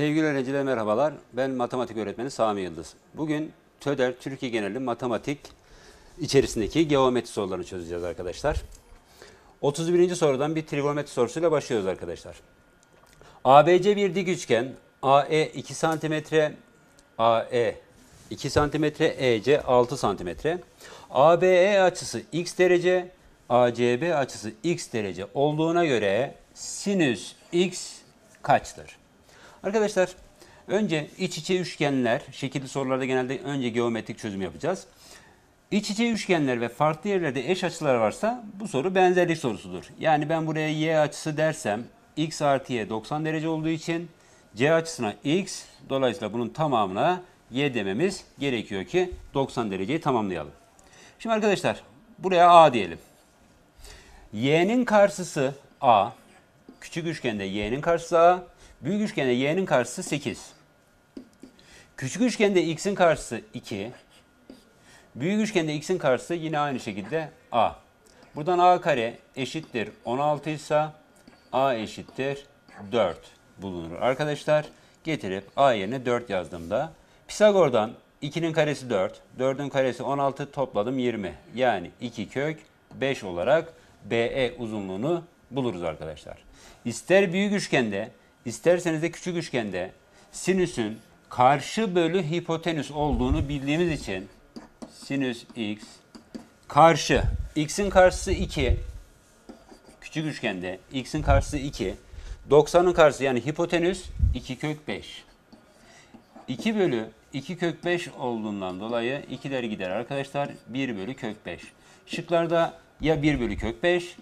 Sevgili öğrenciler merhabalar. Ben matematik öğretmeni Sami Yıldız. Bugün TÖDER Türkiye Geneli matematik içerisindeki geometri sorularını çözeceğiz arkadaşlar. 31. sorudan bir trigonometri sorusuyla başlıyoruz arkadaşlar. ABC bir dik üçgen, AE 2 cm, AE 2 cm, EC 6 cm. ABE açısı x derece, ACB açısı x derece olduğuna göre sinüs x kaçtır? Arkadaşlar önce iç içe üçgenler, şekilli sorularda genelde önce geometrik çözüm yapacağız. İç içe üçgenler ve farklı yerlerde eş açılar varsa bu soru benzerlik sorusudur. Yani ben buraya y açısı dersem x artı y 90 derece olduğu için c açısına x dolayısıyla bunun tamamına y dememiz gerekiyor ki 90 dereceyi tamamlayalım. Şimdi arkadaşlar buraya a diyelim. y'nin karşısı a. Küçük üçgende y'nin karşısı a. Büyük üçgende y'nin karşısı 8. Küçük üçgende x'in karşısı 2. Büyük üçgende x'in karşısı yine aynı şekilde a. Buradan a kare eşittir 16 ise a eşittir 4 bulunur. Arkadaşlar getirip a yerine 4 yazdığımda Pisagor'dan 2'nin karesi 4, 4'ün karesi 16 topladım 20. Yani 2 kök 5 olarak BE uzunluğunu buluruz arkadaşlar. İster büyük üçgende isterseniz de küçük üçgende sinüsün karşı bölü hipotenüs olduğunu bildiğimiz için sinüs x karşı x'in karşısı 2 küçük üçgende x'in karşısı 2 90'ın karşısı yani hipotenüs 2 kök 5 2 bölü 2 kök 5 olduğundan dolayı 2'ler gider arkadaşlar 1 bölü kök 5 şıklarda ya 1 bölü kök 5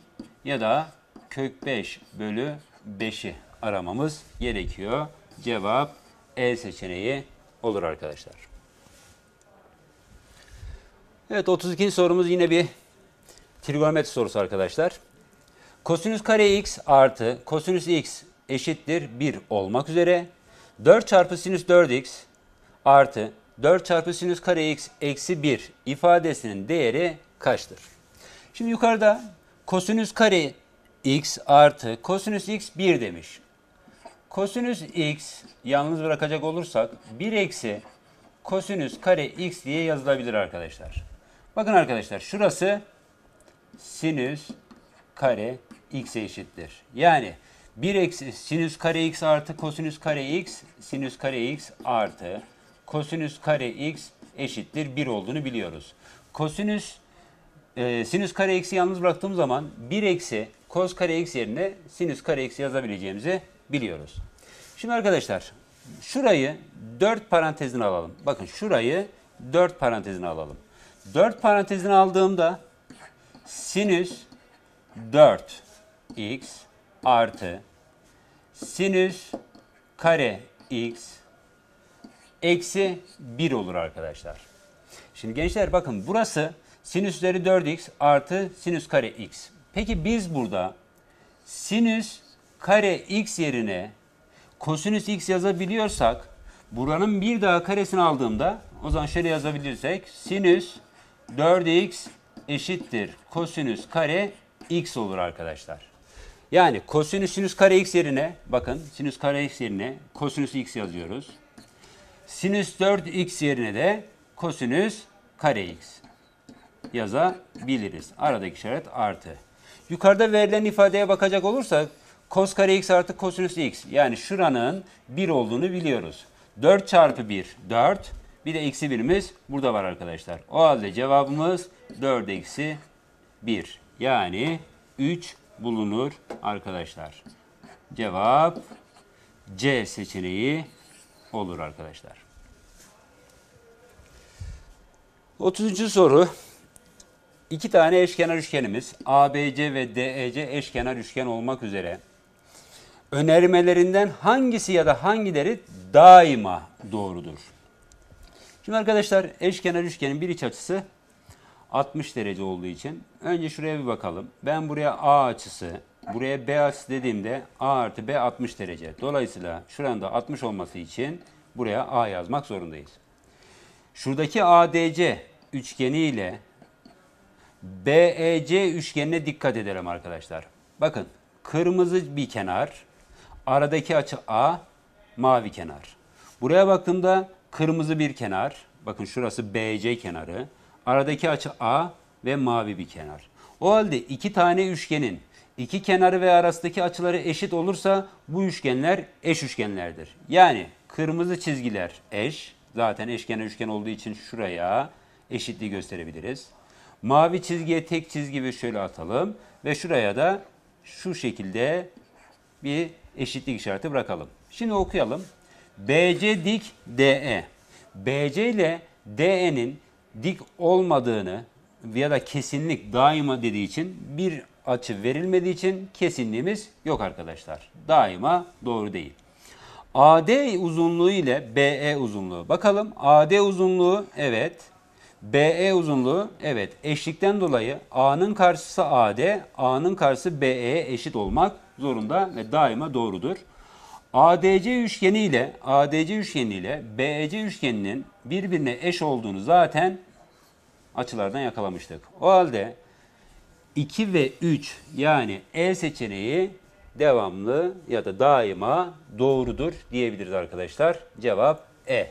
ya da kök 5 bölü 5'i aramamız gerekiyor. Cevap E seçeneği olur arkadaşlar. Evet 32. sorumuz yine bir trigonometri sorusu arkadaşlar. Kosinüs kare x artı kosinüs x eşittir 1 olmak üzere 4 çarpı sinüs 4x artı 4 çarpı sinüs kare x eksi 1 ifadesinin değeri kaçtır? Şimdi yukarıda kosinüs kare x artı kosinüs x 1 demiş kosinüs x yalnız bırakacak olursak 1 eksi kosinüs kare x diye yazılabilir arkadaşlar. Bakın arkadaşlar şurası sinüs kare x'e eşittir. Yani 1 eksi sinüs kare x artı kosinüs kare x sinüs kare x artı kosinüs kare x eşittir 1 olduğunu biliyoruz. Kosinüs e, sinüs kare x'i yalnız bıraktığım zaman 1 eksi kos kare x yerine sinüs kare x yazabileceğimizi biliyoruz. Şimdi arkadaşlar şurayı dört parantezine alalım. Bakın şurayı dört parantezine alalım. Dört parantezine aldığımda sinüs 4 x artı sinüs kare x eksi 1 olur arkadaşlar. Şimdi gençler bakın burası sinüs üzeri 4x artı sinüs kare x. Peki biz burada sinüs kare x yerine kosinüs x yazabiliyorsak buranın bir daha karesini aldığımda o zaman şöyle yazabilirsek sinüs 4x eşittir kosinüs kare x olur arkadaşlar. Yani kosinüs sinüs kare x yerine bakın sinüs kare x yerine kosinüs x yazıyoruz. Sinüs 4x yerine de kosinüs kare x yazabiliriz. Aradaki işaret artı. Yukarıda verilen ifadeye bakacak olursak Kos kare x artı kosinüs x. Yani şuranın 1 olduğunu biliyoruz. 4 çarpı 1 4. Bir de eksi 1'imiz burada var arkadaşlar. O halde cevabımız 4 eksi 1. Yani 3 bulunur arkadaşlar. Cevap C seçeneği olur arkadaşlar. 30. soru. İki tane eşkenar üçgenimiz ABC ve DEC eşkenar üçgen olmak üzere önermelerinden hangisi ya da hangileri daima doğrudur? Şimdi arkadaşlar eşkenar üçgenin bir iç açısı 60 derece olduğu için önce şuraya bir bakalım. Ben buraya A açısı, buraya B açısı dediğimde A artı B 60 derece. Dolayısıyla şuranın da 60 olması için buraya A yazmak zorundayız. Şuradaki ADC üçgeni ile BEC üçgenine dikkat edelim arkadaşlar. Bakın kırmızı bir kenar, Aradaki açı A, mavi kenar. Buraya baktığımda kırmızı bir kenar. Bakın şurası BC kenarı. Aradaki açı A ve mavi bir kenar. O halde iki tane üçgenin iki kenarı ve arasındaki açıları eşit olursa bu üçgenler eş üçgenlerdir. Yani kırmızı çizgiler eş. Zaten eşkenar üçgen olduğu için şuraya eşitliği gösterebiliriz. Mavi çizgiye tek çizgi ve şöyle atalım. Ve şuraya da şu şekilde bir eşitlik işareti bırakalım. Şimdi okuyalım. BC dik DE. BC ile DE'nin dik olmadığını ya da kesinlik daima dediği için bir açı verilmediği için kesinliğimiz yok arkadaşlar. Daima doğru değil. AD uzunluğu ile BE uzunluğu. Bakalım AD uzunluğu evet. BE uzunluğu evet eşlikten dolayı A'nın karşısı AD, A'nın karşısı BE'ye eşit olmak zorunda ve daima doğrudur. ADC üçgeni ile ADC üçgeni ile BEC üçgeninin birbirine eş olduğunu zaten açılardan yakalamıştık. O halde 2 ve 3 yani E seçeneği devamlı ya da daima doğrudur diyebiliriz arkadaşlar. Cevap E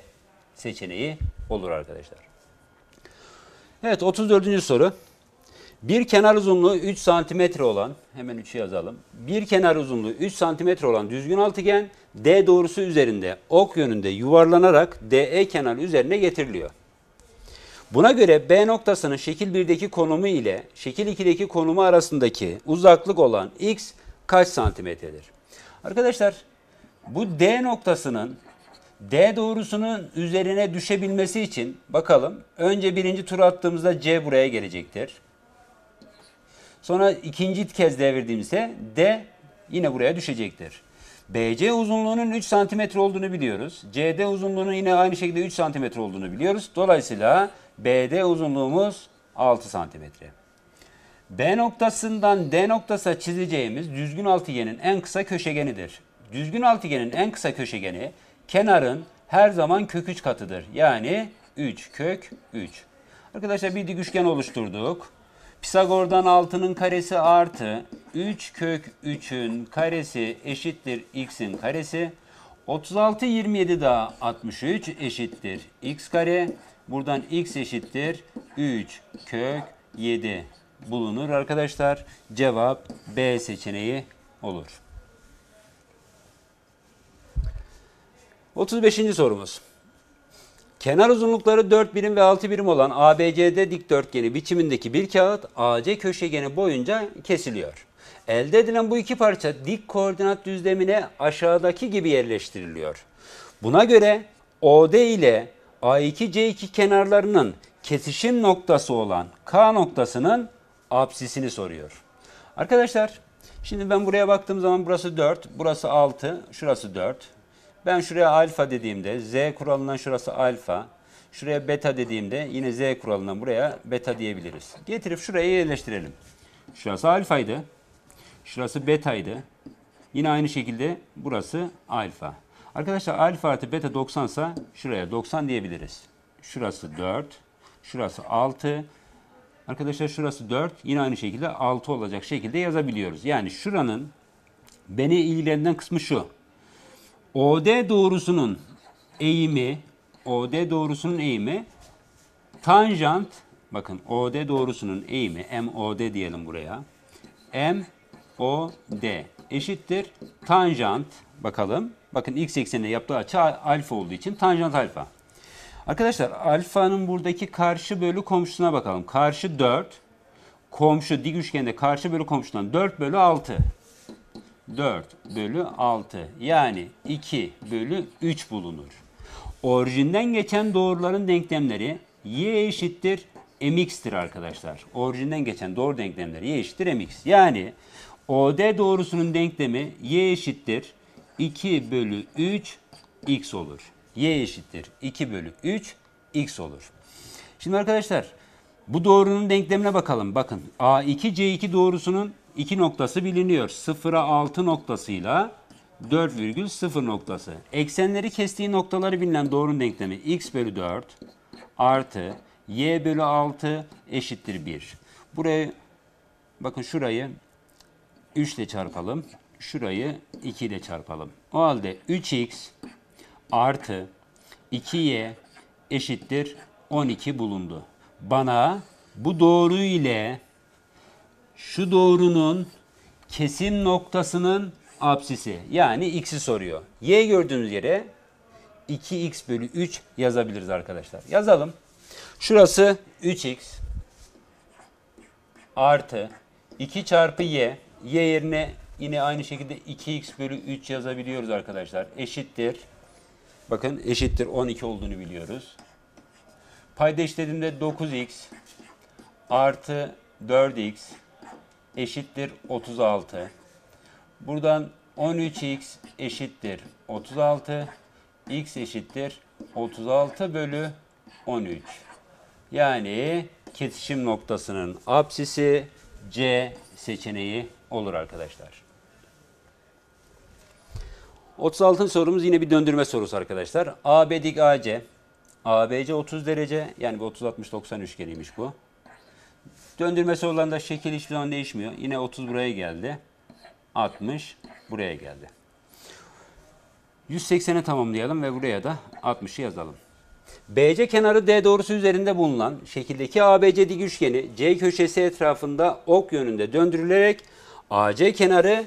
seçeneği olur arkadaşlar. Evet 34. soru. Bir kenar uzunluğu 3 santimetre olan, hemen 3'ü yazalım. Bir kenar uzunluğu 3 santimetre olan düzgün altıgen D doğrusu üzerinde ok yönünde yuvarlanarak DE kenarı üzerine getiriliyor. Buna göre B noktasının şekil 1'deki konumu ile şekil 2'deki konumu arasındaki uzaklık olan x kaç santimetredir? Arkadaşlar bu D noktasının D doğrusunun üzerine düşebilmesi için bakalım önce birinci tur attığımızda C buraya gelecektir. Sonra ikinci kez devirdiğimizde D yine buraya düşecektir. BC uzunluğunun 3 cm olduğunu biliyoruz. CD uzunluğunun yine aynı şekilde 3 cm olduğunu biliyoruz. Dolayısıyla BD uzunluğumuz 6 cm. B noktasından D noktasına çizeceğimiz düzgün altıgenin en kısa köşegenidir. Düzgün altıgenin en kısa köşegeni kenarın her zaman kök 3 katıdır. Yani 3 kök 3. Arkadaşlar bir dik üçgen oluşturduk. Pisagor'dan 6'nın karesi artı 3 kök 3'ün karesi eşittir x'in karesi. 36 27 daha 63 eşittir x kare. Buradan x eşittir 3 kök 7 bulunur arkadaşlar. Cevap B seçeneği olur. 35. sorumuz. Kenar uzunlukları 4 birim ve 6 birim olan ABCD dikdörtgeni biçimindeki bir kağıt AC köşegeni boyunca kesiliyor. Elde edilen bu iki parça dik koordinat düzlemine aşağıdaki gibi yerleştiriliyor. Buna göre OD ile A2C2 kenarlarının kesişim noktası olan K noktasının apsisini soruyor. Arkadaşlar şimdi ben buraya baktığım zaman burası 4, burası 6, şurası 4. Ben şuraya alfa dediğimde z kuralından şurası alfa. Şuraya beta dediğimde yine z kuralından buraya beta diyebiliriz. Getirip şuraya yerleştirelim. Şurası alfaydı. Şurası betaydı. Yine aynı şekilde burası alfa. Arkadaşlar alfa artı beta 90 ise şuraya 90 diyebiliriz. Şurası 4. Şurası 6. Arkadaşlar şurası 4. Yine aynı şekilde 6 olacak şekilde yazabiliyoruz. Yani şuranın beni ilgilendiren kısmı şu. OD doğrusunun eğimi, OD doğrusunun eğimi tanjant, bakın OD doğrusunun eğimi, MOD diyelim buraya. MOD eşittir tanjant, bakalım. Bakın x eksenine yaptığı açı alfa olduğu için tanjant alfa. Arkadaşlar alfanın buradaki karşı bölü komşusuna bakalım. Karşı 4, komşu dik üçgende karşı bölü komşudan 4 bölü 6. 4 bölü 6 yani 2 bölü 3 bulunur. Orijinden geçen doğruların denklemleri y eşittir mx'tir arkadaşlar. Orijinden geçen doğru denklemleri y eşittir mx. Yani OD doğrusunun denklemi y eşittir 2 bölü 3 x olur. y eşittir 2 bölü 3 x olur. Şimdi arkadaşlar bu doğrunun denklemine bakalım. Bakın A2 C2 doğrusunun 2 noktası biliniyor. 0'a 6 noktasıyla 4,0 noktası. Eksenleri kestiği noktaları bilinen doğrunun denklemi x bölü 4 artı y bölü 6 eşittir 1. Buraya bakın şurayı 3 ile çarpalım. Şurayı 2 ile çarpalım. O halde 3x artı 2y eşittir 12 bulundu. Bana bu doğru ile şu doğrunun kesim noktasının apsisi yani x'i soruyor. Y gördüğünüz yere 2x bölü 3 yazabiliriz arkadaşlar. Yazalım. Şurası 3x artı 2 çarpı y. Y yerine yine aynı şekilde 2x bölü 3 yazabiliyoruz arkadaşlar. Eşittir. Bakın eşittir 12 olduğunu biliyoruz. Payda işlediğimde 9x artı 4x eşittir 36. Buradan 13x eşittir 36. x eşittir 36 bölü 13. Yani kesişim noktasının apsisi C seçeneği olur arkadaşlar. 36. sorumuz yine bir döndürme sorusu arkadaşlar. AB dik AC. ABC 30 derece yani bu 30 60 90 üçgeniymiş bu. Döndürmesi olan da şekil hiçbir zaman değişmiyor. Yine 30 buraya geldi. 60 buraya geldi. 180'i tamamlayalım ve buraya da 60'ı yazalım. BC kenarı D doğrusu üzerinde bulunan şekildeki ABC dik üçgeni C köşesi etrafında ok yönünde döndürülerek AC kenarı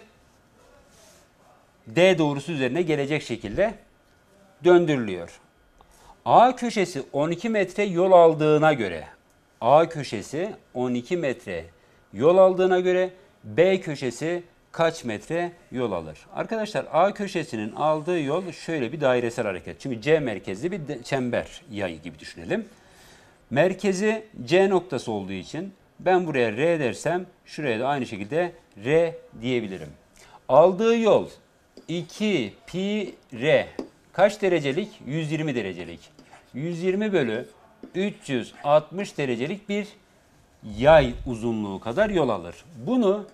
D doğrusu üzerine gelecek şekilde döndürülüyor. A köşesi 12 metre yol aldığına göre A köşesi 12 metre yol aldığına göre B köşesi kaç metre yol alır? Arkadaşlar A köşesinin aldığı yol şöyle bir dairesel hareket. Şimdi C merkezli bir çember yayı gibi düşünelim. Merkezi C noktası olduğu için ben buraya R dersem şuraya da aynı şekilde R diyebilirim. Aldığı yol 2 pi R kaç derecelik? 120 derecelik. 120 bölü 360 derecelik bir yay uzunluğu kadar yol alır. Bunu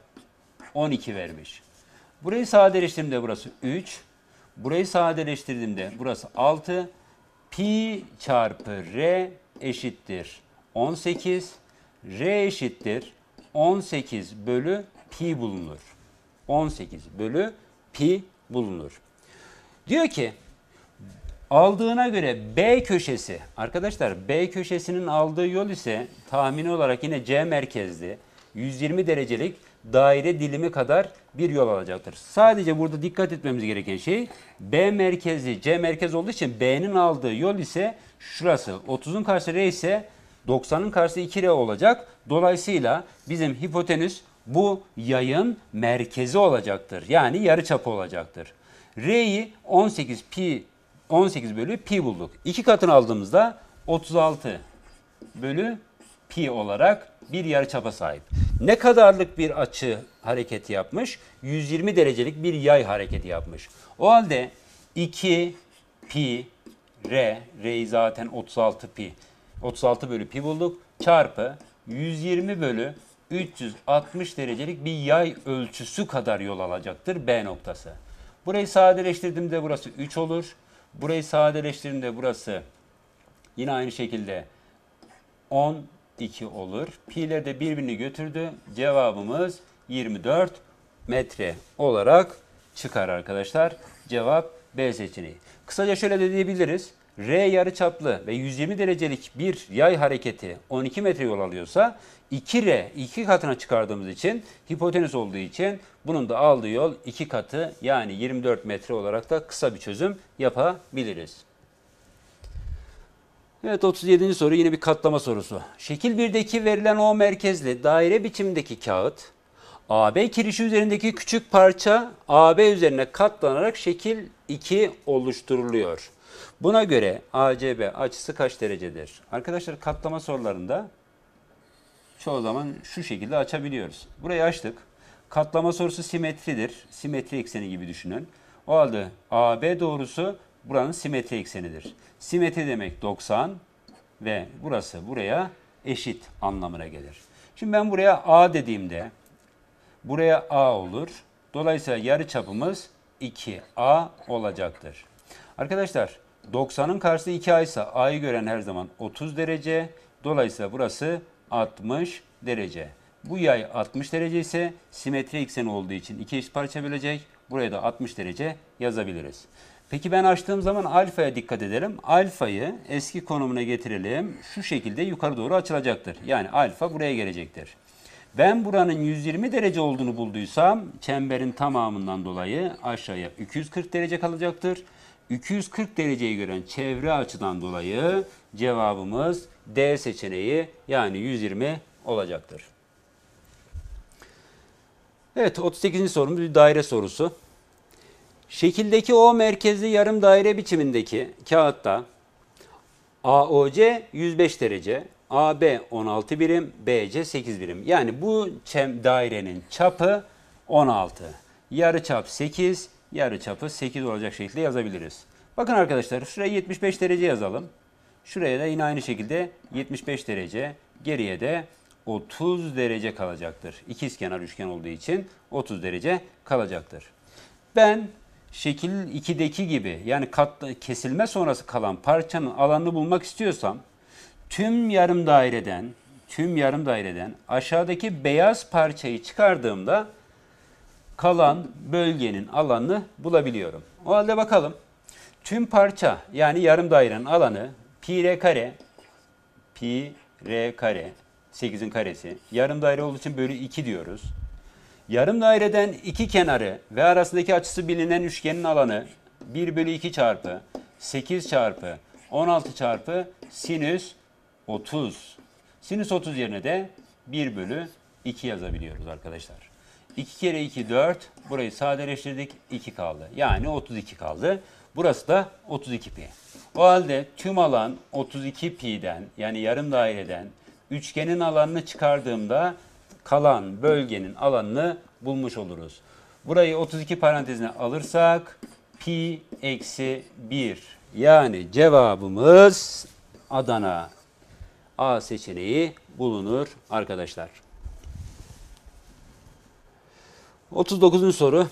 12 vermiş. Burayı sadeleştirdiğimde burası 3. Burayı sadeleştirdiğimde burası 6. Pi çarpı R eşittir 18. R eşittir 18 bölü pi bulunur. 18 bölü pi bulunur. Diyor ki Aldığına göre B köşesi, arkadaşlar B köşesinin aldığı yol ise tahmini olarak yine C merkezli 120 derecelik daire dilimi kadar bir yol alacaktır. Sadece burada dikkat etmemiz gereken şey B merkezli C merkez olduğu için B'nin aldığı yol ise şurası. 30'un karşısı R ise 90'ın karşısı 2R olacak. Dolayısıyla bizim hipotenüs bu yayın merkezi olacaktır. Yani yarı yarıçapı olacaktır. R'yi 18 pi 18 bölü pi bulduk. İki katını aldığımızda 36 bölü pi olarak bir yarıçapa sahip. Ne kadarlık bir açı hareketi yapmış? 120 derecelik bir yay hareketi yapmış. O halde 2 pi r, r'yi zaten 36 pi, 36 bölü pi bulduk. Çarpı 120 bölü 360 derecelik bir yay ölçüsü kadar yol alacaktır B noktası. Burayı sadeleştirdiğimde burası 3 olur. Burayı sadeleştirdiğimde burası yine aynı şekilde 12 olur. Pi'ler de birbirini götürdü. Cevabımız 24 metre olarak çıkar arkadaşlar. Cevap B seçeneği. Kısaca şöyle de diyebiliriz. R yarıçaplı ve 120 derecelik bir yay hareketi 12 metre yol alıyorsa 2R 2 katına çıkardığımız için hipotenüs olduğu için bunun da aldığı yol 2 katı yani 24 metre olarak da kısa bir çözüm yapabiliriz. Evet 37. soru yine bir katlama sorusu. Şekil 1'deki verilen O merkezli daire biçimdeki kağıt AB kirişi üzerindeki küçük parça AB üzerine katlanarak şekil 2 oluşturuluyor. Buna göre ACB açısı kaç derecedir? Arkadaşlar katlama sorularında çoğu zaman şu şekilde açabiliyoruz. Burayı açtık. Katlama sorusu simetridir. Simetri ekseni gibi düşünün. O halde AB doğrusu buranın simetri eksenidir. Simetri demek 90 ve burası buraya eşit anlamına gelir. Şimdi ben buraya A dediğimde buraya A olur. Dolayısıyla yarı çapımız 2A olacaktır. Arkadaşlar 90'ın karşısı 2 A ise A'yı gören her zaman 30 derece. Dolayısıyla burası 60 derece. Bu yay 60 derece ise simetri ekseni olduğu için iki eşit parça bölecek. Buraya da 60 derece yazabiliriz. Peki ben açtığım zaman alfaya dikkat edelim. Alfayı eski konumuna getirelim. Şu şekilde yukarı doğru açılacaktır. Yani alfa buraya gelecektir. Ben buranın 120 derece olduğunu bulduysam çemberin tamamından dolayı aşağıya 240 derece kalacaktır. 240 dereceyi gören çevre açıdan dolayı cevabımız D seçeneği yani 120 olacaktır. Evet 38. sorumuz bir daire sorusu. Şekildeki O merkezli yarım daire biçimindeki kağıtta AOC 105 derece, AB 16 birim, BC 8 birim. Yani bu dairenin çapı 16, yarı çap 8, yarı çapı 8 olacak şekilde yazabiliriz. Bakın arkadaşlar şuraya 75 derece yazalım. Şuraya da yine aynı şekilde 75 derece geriye de 30 derece kalacaktır. İkizkenar üçgen olduğu için 30 derece kalacaktır. Ben şekil 2'deki gibi yani kat, kesilme sonrası kalan parçanın alanını bulmak istiyorsam tüm yarım daireden tüm yarım daireden aşağıdaki beyaz parçayı çıkardığımda kalan bölgenin alanını bulabiliyorum. O halde bakalım. Tüm parça yani yarım dairenin alanı pi r kare pi r kare 8'in karesi. Yarım daire olduğu için bölü 2 diyoruz. Yarım daireden iki kenarı ve arasındaki açısı bilinen üçgenin alanı 1 bölü 2 çarpı 8 çarpı 16 çarpı sinüs 30. Sinüs 30 yerine de 1 bölü 2 yazabiliyoruz arkadaşlar. 2 kere 2 4. Burayı sadeleştirdik. 2 kaldı. Yani 32 kaldı. Burası da 32 pi. O halde tüm alan 32 pi'den yani yarım daireden üçgenin alanını çıkardığımda kalan bölgenin alanını bulmuş oluruz. Burayı 32 parantezine alırsak pi eksi 1 yani cevabımız Adana A seçeneği bulunur arkadaşlar. 39. soru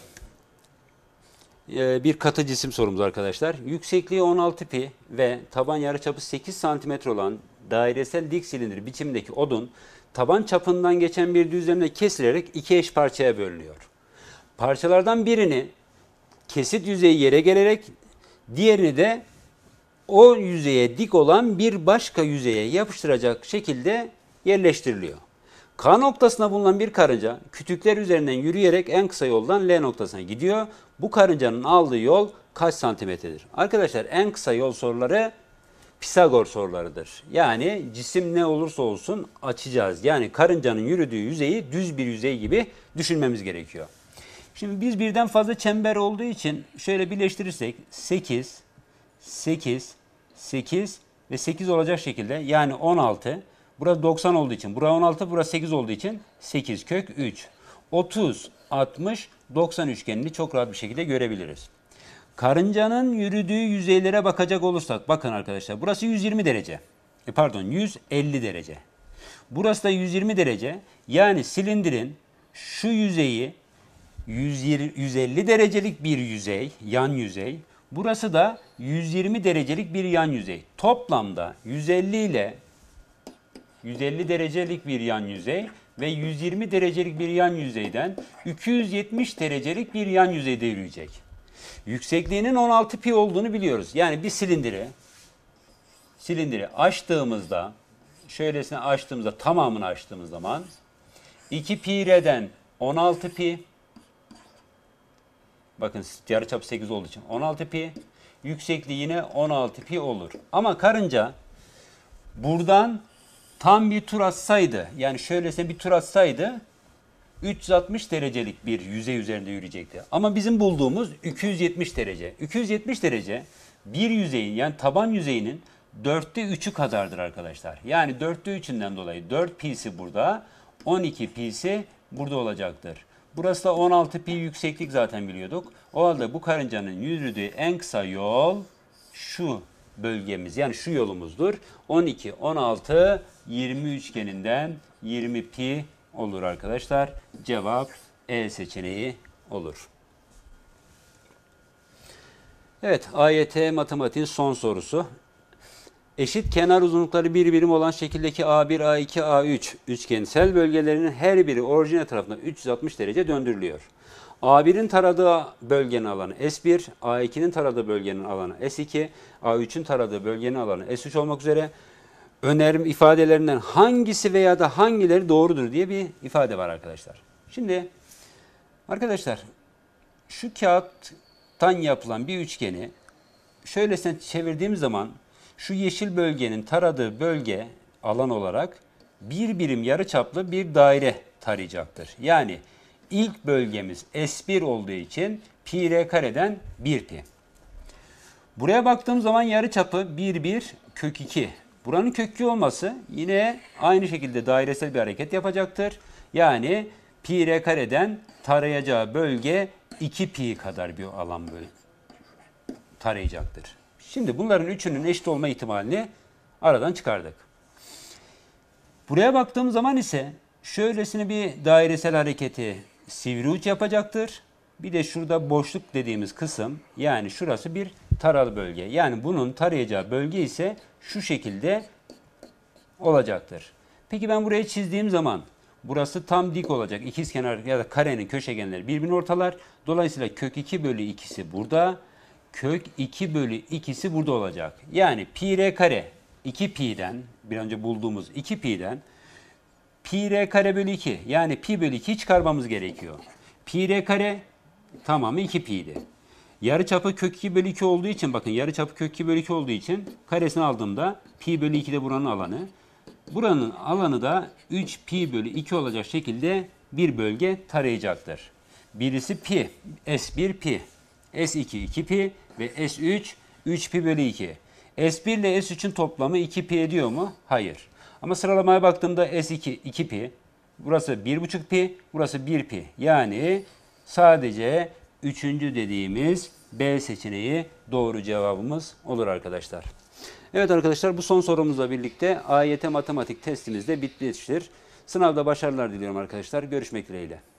ee, bir katı cisim sorumuz arkadaşlar. Yüksekliği 16 pi ve taban yarıçapı 8 santimetre olan dairesel dik silindir biçimdeki odun taban çapından geçen bir düzlemle kesilerek iki eş parçaya bölünüyor. Parçalardan birini kesit yüzeyi yere gelerek diğerini de o yüzeye dik olan bir başka yüzeye yapıştıracak şekilde yerleştiriliyor. K noktasına bulunan bir karınca kütükler üzerinden yürüyerek en kısa yoldan L noktasına gidiyor. Bu karıncanın aldığı yol kaç santimetredir? Arkadaşlar en kısa yol soruları Pisagor sorularıdır. Yani cisim ne olursa olsun açacağız. Yani karıncanın yürüdüğü yüzeyi düz bir yüzey gibi düşünmemiz gerekiyor. Şimdi biz birden fazla çember olduğu için şöyle birleştirirsek 8, 8, 8 ve 8 olacak şekilde yani 16 Burası 90 olduğu için, burası 16, burası 8 olduğu için 8 kök 3. 30, 60, 90 üçgenini çok rahat bir şekilde görebiliriz. Karıncanın yürüdüğü yüzeylere bakacak olursak, bakın arkadaşlar burası 120 derece. E pardon 150 derece. Burası da 120 derece. Yani silindirin şu yüzeyi 150 derecelik bir yüzey, yan yüzey. Burası da 120 derecelik bir yan yüzey. Toplamda 150 ile 150 derecelik bir yan yüzey ve 120 derecelik bir yan yüzeyden 270 derecelik bir yan yüzeyde yürüyecek. Yüksekliğinin 16 pi olduğunu biliyoruz. Yani bir silindiri silindiri açtığımızda şöylesine açtığımızda tamamını açtığımız zaman 2 pi r'den 16 pi bakın yarıçap 8 olduğu için 16 pi yüksekliği yine 16 pi olur. Ama karınca buradan tam bir tur atsaydı yani şöylesine bir tur atsaydı 360 derecelik bir yüzey üzerinde yürüyecekti. Ama bizim bulduğumuz 270 derece. 270 derece bir yüzeyin yani taban yüzeyinin dörtte üçü kadardır arkadaşlar. Yani dörtte üçünden dolayı 4 pi'si burada, 12 pi'si burada olacaktır. Burası da 16 pi yükseklik zaten biliyorduk. O halde bu karıncanın yürüdüğü en kısa yol şu bölgemiz yani şu yolumuzdur. 12, 16, 20 üçgeninden 20 pi olur arkadaşlar. Cevap E seçeneği olur. Evet, AYT matematiğin son sorusu. Eşit kenar uzunlukları bir birim olan şekildeki A1, A2, A3 üçgensel bölgelerinin her biri orijine tarafına 360 derece döndürülüyor. A1'in taradığı bölgenin alanı S1, A2'nin taradığı bölgenin alanı S2, A3'ün taradığı bölgenin alanı S3 olmak üzere önerim ifadelerinden hangisi veya da hangileri doğrudur diye bir ifade var arkadaşlar. Şimdi arkadaşlar şu kağıttan yapılan bir üçgeni şöylesine çevirdiğim zaman şu yeşil bölgenin taradığı bölge alan olarak bir birim yarıçaplı bir daire tarayacaktır. Yani ilk bölgemiz S1 olduğu için pi r kareden 1 pi. Buraya baktığım zaman yarı çapı 1 1 kök 2. Buranın kök 2 olması yine aynı şekilde dairesel bir hareket yapacaktır. Yani pi r kareden tarayacağı bölge 2 pi kadar bir alan böyle tarayacaktır. Şimdi bunların üçünün eşit olma ihtimalini aradan çıkardık. Buraya baktığım zaman ise şöylesine bir dairesel hareketi sivri uç yapacaktır. Bir de şurada boşluk dediğimiz kısım yani şurası bir taralı bölge. Yani bunun tarayacağı bölge ise şu şekilde olacaktır. Peki ben buraya çizdiğim zaman burası tam dik olacak. İkizkenar ya da karenin köşegenleri birbirini ortalar. Dolayısıyla kök 2 bölü 2'si burada. Kök 2 bölü 2'si burada olacak. Yani pi r kare 2 pi'den bir önce bulduğumuz 2 pi'den pi r kare bölü 2 yani pi bölü 2 çıkarmamız gerekiyor. Pi r kare tamamı 2 pi'di. Yarı çapı kök 2 bölü 2 olduğu için bakın yarı çapı kök 2 bölü 2 olduğu için karesini aldığımda pi bölü 2 de buranın alanı. Buranın alanı da 3 pi bölü 2 olacak şekilde bir bölge tarayacaktır. Birisi pi, S1 pi, S2 2 pi ve S3 3 pi bölü 2. S1 ile S3'ün toplamı 2 pi ediyor mu? Hayır. Ama sıralamaya baktığımda S2 2 pi, burası 1,5 pi, burası 1 pi. Yani sadece üçüncü dediğimiz B seçeneği doğru cevabımız olur arkadaşlar. Evet arkadaşlar bu son sorumuzla birlikte AYT matematik testimiz de bitmiştir. Sınavda başarılar diliyorum arkadaşlar. Görüşmek dileğiyle.